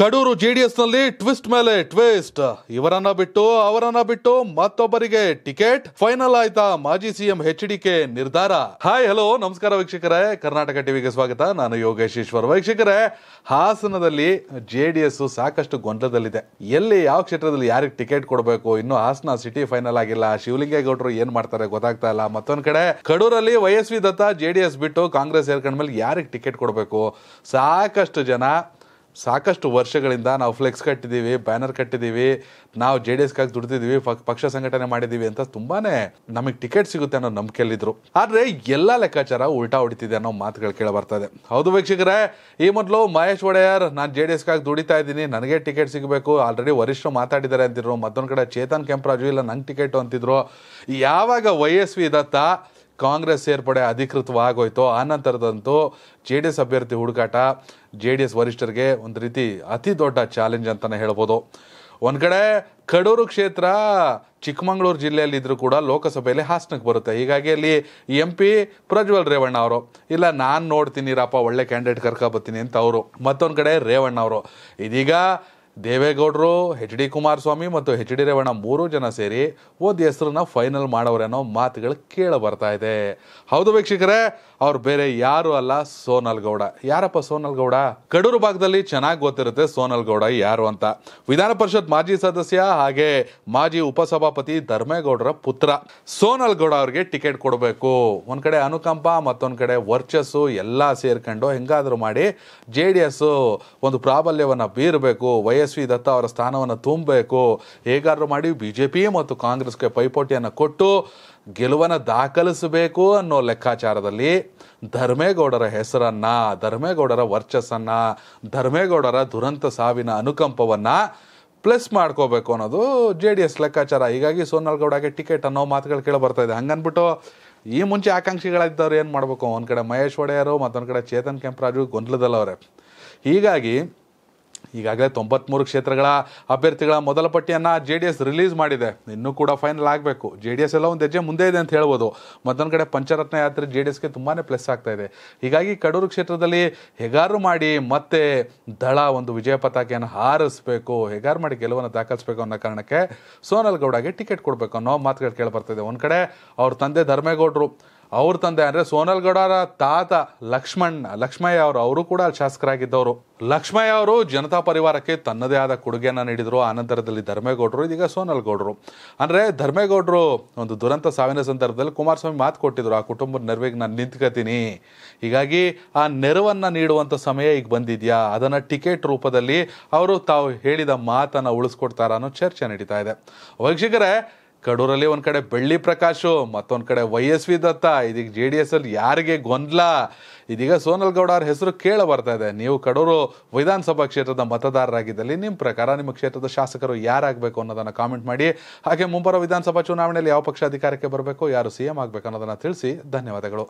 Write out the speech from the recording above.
ಕಡೂರು ನಲ್ಲಿ ಟ್ವಿಸ್ಟ್ ಮೇಲೆ ಟ್ವಿಸ್ಟ್ ಇವರನ್ನ ಬಿಟ್ಟು ಅವರನ್ನ ಬಿಟ್ಟು ಮತ್ತೊಬ್ಬರಿಗೆ ಟಿಕೆಟ್ ಫೈನಲ್ ಆಯ್ತಾ ಮಾಜಿ ಸಿಎಂ ಎಚ್ ಡಿ ಕೆ ನಿರ್ಧಾರ ಹಾಯ್ ಹಲೋ ನಮಸ್ಕಾರ ವೀಕ್ಷಕರೇ ಕರ್ನಾಟಕ ಟಿವಿಗೆ ಸ್ವಾಗತ ನಾನು ಯೋಗೇಶ್ ಈಶ್ವರ್ ವೀಕ್ಷಕರೇ ಹಾಸನದಲ್ಲಿ ಜೆಡಿಎಸ್ ಸಾಕಷ್ಟು ಗೊಂದಲದಲ್ಲಿದೆ ಎಲ್ಲಿ ಯಾವ ಕ್ಷೇತ್ರದಲ್ಲಿ ಯಾರಿಗೆ ಟಿಕೆಟ್ ಕೊಡಬೇಕು ಇನ್ನು ಹಾಸನ ಸಿಟಿ ಫೈನಲ್ ಆಗಿಲ್ಲ ಶಿವಲಿಂಗೇಗೌಡರು ಏನ್ ಮಾಡ್ತಾರೆ ಗೊತ್ತಾಗ್ತಾ ಇಲ್ಲ ಮತ್ತೊಂದ್ ಕಡೆ ಕಡೂರಲ್ಲಿ ವೈ ವಿ ದತ್ತ ಜೆಡಿಎಸ್ ಬಿಟ್ಟು ಕಾಂಗ್ರೆಸ್ ಮೇಲೆ ಯಾರಿಗೆ ಟಿಕೆಟ್ ಕೊಡಬೇಕು ಸಾಕಷ್ಟು ಜನ ಸಾಕಷ್ಟು ವರ್ಷಗಳಿಂದ ನಾವು ಫ್ಲೆಕ್ಸ್ ಕಟ್ಟಿದ್ದೀವಿ ಬ್ಯಾನರ್ ಕಟ್ಟಿದ್ದೀವಿ ನಾವು ಜೆ ಡಿ ಕಾಗಿ ದುಡ್ದಿದ್ದೀವಿ ಪಕ್ಷ ಸಂಘಟನೆ ಮಾಡಿದ್ದೀವಿ ಅಂತ ತುಂಬಾ ನಮಗೆ ಟಿಕೆಟ್ ಸಿಗುತ್ತೆ ಅನ್ನೋ ನಂಬಿಕೆಯಲ್ಲಿದ್ದರು ಆದರೆ ಎಲ್ಲ ಲೆಕ್ಕಾಚಾರ ಉಲ್ಟಾ ಹೊಡಿತಿದೆ ಅನ್ನೋ ಮಾತುಗಳು ಬರ್ತದೆ ಹೌದು ವೀಕ್ಷಕರೇ ಈ ಮೊದಲು ಮಹೇಶ್ ಒಡೆಯರ್ ನಾನು ಜೆ ಡಿ ಕಾಗಿ ದುಡಿತಾ ಇದ್ದೀನಿ ನನಗೆ ಟಿಕೆಟ್ ಸಿಗಬೇಕು ಆಲ್ರೆಡಿ ವರಿಷ್ಠರು ಮಾತಾಡಿದ್ದಾರೆ ಅಂತಿದ್ರು ಮತ್ತೊಂದು ಕಡೆ ಚೇತನ್ ಕೆಂಪರಾಜು ಇಲ್ಲ ನಂಗೆ ಟಿಕೆಟ್ ಅಂತಿದ್ರು ಯಾವಾಗ ವೈ ಎಸ್ ದತ್ತ ಕಾಂಗ್ರೆಸ್ ಸೇರ್ಪಡೆ ಅಧಿಕೃತವಾಗೋಯ್ತು ಆ ನಂತರದಂತೂ ಜೆ ಡಿ ಎಸ್ ಅಭ್ಯರ್ಥಿ ಹುಡುಕಾಟ ಜೆ ಡಿ ಎಸ್ ವರಿಷ್ಠರಿಗೆ ಒಂದು ರೀತಿ ಅತಿ ದೊಡ್ಡ ಚಾಲೆಂಜ್ ಅಂತಲೇ ಹೇಳ್ಬೋದು ಒಂದು ಕಡೆ ಕಡೂರು ಕ್ಷೇತ್ರ ಚಿಕ್ಕಮಗಳೂರು ಜಿಲ್ಲೆಯಲ್ಲಿ ಕೂಡ ಲೋಕಸಭೆಯಲ್ಲಿ ಹಾಸನಕ್ಕೆ ಬರುತ್ತೆ ಹೀಗಾಗಿ ಅಲ್ಲಿ ಎಂ ಪಿ ಪ್ರಜ್ವಲ್ ರೇವಣ್ಣ ಅವರು ಇಲ್ಲ ನಾನು ನೋಡ್ತೀನಿ ರಪ್ಪ ಒಳ್ಳೆ ಕ್ಯಾಂಡಿಡೇಟ್ ಬರ್ತೀನಿ ಅಂತ ಅವರು ಮತ್ತೊಂದು ಕಡೆ ರೇವಣ್ಣ ಅವರು ಇದೀಗ ದೇವೇಗೌಡರು ಎಚ್ ಡಿ ಕುಮಾರಸ್ವಾಮಿ ಮತ್ತು ಎಚ್ ಡಿ ರೇವಣ್ಣ ಮೂರು ಜನ ಸೇರಿ ಓದ ಹೆಸರನ್ನ ಫೈನಲ್ ಅನ್ನೋ ಮಾತುಗಳು ಕೇಳ ಬರ್ತಾ ಇದೆ ಹೌದು ವೀಕ್ಷಕರೇ ಅವ್ರು ಬೇರೆ ಯಾರು ಅಲ್ಲ ಸೋನಲ್ ಗೌಡ ಯಾರಪ್ಪ ಸೋನಲ್ ಗೌಡ ಕಡೂರು ಭಾಗದಲ್ಲಿ ಚೆನ್ನಾಗಿ ಗೊತ್ತಿರುತ್ತೆ ಸೋನಲ್ ಗೌಡ ಯಾರು ಅಂತ ವಿಧಾನ ಪರಿಷತ್ ಮಾಜಿ ಸದಸ್ಯ ಹಾಗೆ ಮಾಜಿ ಉಪಸಭಾಪತಿ ಧರ್ಮೇಗೌಡರ ಪುತ್ರ ಸೋನಲ್ ಗೌಡ ಅವ್ರಿಗೆ ಟಿಕೆಟ್ ಕೊಡಬೇಕು ಒಂದ್ ಕಡೆ ಅನುಕಂಪ ಮತ್ತೊಂದ್ ಕಡೆ ವರ್ಚಸ್ಸು ಎಲ್ಲ ಸೇರ್ಕೊಂಡು ಹೆಂಗಾದ್ರೂ ಮಾಡಿ ಜೆ ಡಿ ಒಂದು ಪ್ರಾಬಲ್ಯವನ್ನ ಬೀರಬೇಕು ವೈ ವಿ ದತ್ತ ಅವರ ಸ್ಥಾನವನ್ನು ತುಂಬಬೇಕು ಹೇಗಾದ್ರು ಮಾಡಿ ಬಿ ಜೆ ಪಿ ಮತ್ತು ಕಾಂಗ್ರೆಸ್ಗೆ ಪೈಪೋಟಿಯನ್ನು ಕೊಟ್ಟು ಗೆಲುವನ್ನು ದಾಖಲಿಸಬೇಕು ಅನ್ನೋ ಲೆಕ್ಕಾಚಾರದಲ್ಲಿ ಧರ್ಮೇಗೌಡರ ಹೆಸರನ್ನು ಧರ್ಮೇಗೌಡರ ವರ್ಚಸ್ಸನ್ನು ಧರ್ಮೇಗೌಡರ ದುರಂತ ಸಾವಿನ ಅನುಕಂಪವನ್ನು ಪ್ಲಸ್ ಮಾಡ್ಕೋಬೇಕು ಅನ್ನೋದು ಜೆ ಡಿ ಎಸ್ ಲೆಕ್ಕಾಚಾರ ಹೀಗಾಗಿ ಸೋನಾಲ್ ಟಿಕೆಟ್ ಅನ್ನೋ ಮಾತುಗಳು ಕೇಳಿ ಬರ್ತಾ ಇದೆ ಹಂಗನ್ಬಿಟ್ಟು ಈ ಮುಂಚೆ ಆಕಾಂಕ್ಷಿಗಳಾಗಿದ್ದವ್ರು ಏನು ಮಾಡಬೇಕು ಒಂದು ಕಡೆ ಮಹೇಶ್ ಒಡೆಯರು ಮತ್ತೊಂದು ಕಡೆ ಚೇತನ್ ಕೆಂಪರಾಜು ಗೊಂದಲದಲ್ಲವ್ರೆ ಹೀಗಾಗಿ ಈಗಾಗಲೇ ತೊಂಬತ್ತ್ಮೂರು ಕ್ಷೇತ್ರಗಳ ಅಭ್ಯರ್ಥಿಗಳ ಮೊದಲ ಪಟ್ಟಿಯನ್ನು ಜೆ ಡಿ ಎಸ್ ರಿಲೀಸ್ ಮಾಡಿದೆ ಇನ್ನೂ ಕೂಡ ಫೈನಲ್ ಆಗಬೇಕು ಜೆ ಡಿ ಎಸ್ ಎಲ್ಲ ಒಂದು ಹೆಜ್ಜೆ ಮುಂದೆ ಇದೆ ಅಂತ ಹೇಳ್ಬೋದು ಮತ್ತೊಂದು ಕಡೆ ಪಂಚರತ್ನ ಯಾತ್ರೆ ಜೆ ಡಿ ಎಸ್ಗೆ ತುಂಬಾ ಪ್ಲಸ್ ಆಗ್ತಾ ಇದೆ ಹೀಗಾಗಿ ಕಡೂರು ಕ್ಷೇತ್ರದಲ್ಲಿ ಹೆಗಾರು ಮಾಡಿ ಮತ್ತೆ ದಳ ಒಂದು ವಿಜಯ ಪತಾಕೆಯನ್ನು ಹಾರಿಸಬೇಕು ಹೆಗಾರು ಮಾಡಿ ಗೆಲುವನ್ನು ದಾಖಲಿಸಬೇಕು ಅನ್ನೋ ಕಾರಣಕ್ಕೆ ಸೋನಲ್ ಗೌಡಗೆ ಟಿಕೆಟ್ ಕೊಡಬೇಕು ಅನ್ನೋ ಮಾತುಗಳು ಕೇಳಿ ಬರ್ತಿದೆ ಒಂದು ಕಡೆ ಅವ್ರ ತಂದೆ ಧರ್ಮೇಗೌಡರು ಅವ್ರ ತಂದೆ ಅಂದರೆ ಸೋನಲ್ಗೌಡರ ತಾತ ಲಕ್ಷ್ಮಣ್ ಲಕ್ಷ್ಮಯ್ಯ ಅವರು ಅವರು ಕೂಡ ಶಾಸಕರಾಗಿದ್ದವರು ಲಕ್ಷ್ಮಯ್ಯ ಅವರು ಜನತಾ ಪರಿವಾರಕ್ಕೆ ತನ್ನದೇ ಆದ ಕೊಡುಗೆಯನ್ನು ನೀಡಿದರು ನಂತರದಲ್ಲಿ ಧರ್ಮೇಗೌಡರು ಇದೀಗ ಸೋನಲ್ಗೌಡರು ಅಂದರೆ ಧರ್ಮೇಗೌಡರು ಒಂದು ದುರಂತ ಸಾವಿನ ಸಂದರ್ಭದಲ್ಲಿ ಕುಮಾರಸ್ವಾಮಿ ಮಾತು ಕೊಟ್ಟಿದ್ರು ಆ ಕುಟುಂಬದ ನೆರವಿಗೆ ನಾನು ನಿಂತ್ಕೋತೀನಿ ಹೀಗಾಗಿ ಆ ನೆರವನ್ನು ನೀಡುವಂಥ ಸಮಯ ಈಗ ಬಂದಿದ್ಯಾ ಅದನ್ನು ಟಿಕೆಟ್ ರೂಪದಲ್ಲಿ ಅವರು ತಾವು ಹೇಳಿದ ಮಾತನ್ನು ಉಳಿಸ್ಕೊಡ್ತಾರ ಅನ್ನೋ ಚರ್ಚೆ ನಡೀತಾ ಇದೆ ವೀಕ್ಷಕರೇ ಕಡೂರಲ್ಲಿ ಒಂದು ಕಡೆ ಬೆಳ್ಳಿ ಪ್ರಕಾಶು ಮತ್ತೊಂದು ಕಡೆ ವೈ ಎಸ್ ವಿ ದತ್ತ ಇದೀಗ ಜೆ ಡಿ ಎಸ್ ಅಲ್ಲಿ ಯಾರಿಗೆ ಗೊಂದಲ ಇದೀಗ ಸೋನಲ್ ಗೌಡ ಅವ್ರ ಹೆಸರು ಕೇಳ ಬರ್ತಾ ಇದೆ ನೀವು ಕಡೂರು ವಿಧಾನಸಭಾ ಕ್ಷೇತ್ರದ ಮತದಾರರಾಗಿದ್ದಲ್ಲಿ ನಿಮ್ಮ ಪ್ರಕಾರ ನಿಮ್ಮ ಕ್ಷೇತ್ರದ ಶಾಸಕರು ಯಾರಾಗಬೇಕು ಅನ್ನೋದನ್ನು ಕಾಮೆಂಟ್ ಮಾಡಿ ಹಾಗೆ ಮುಂಬರುವ ವಿಧಾನಸಭಾ ಚುನಾವಣೆಯಲ್ಲಿ ಯಾವ ಪಕ್ಷ ಅಧಿಕಾರಕ್ಕೆ ಬರಬೇಕು ಯಾರು ಸಿ ಎಂ ಆಗಬೇಕು ಅನ್ನೋದನ್ನು ತಿಳಿಸಿ ಧನ್ಯವಾದಗಳು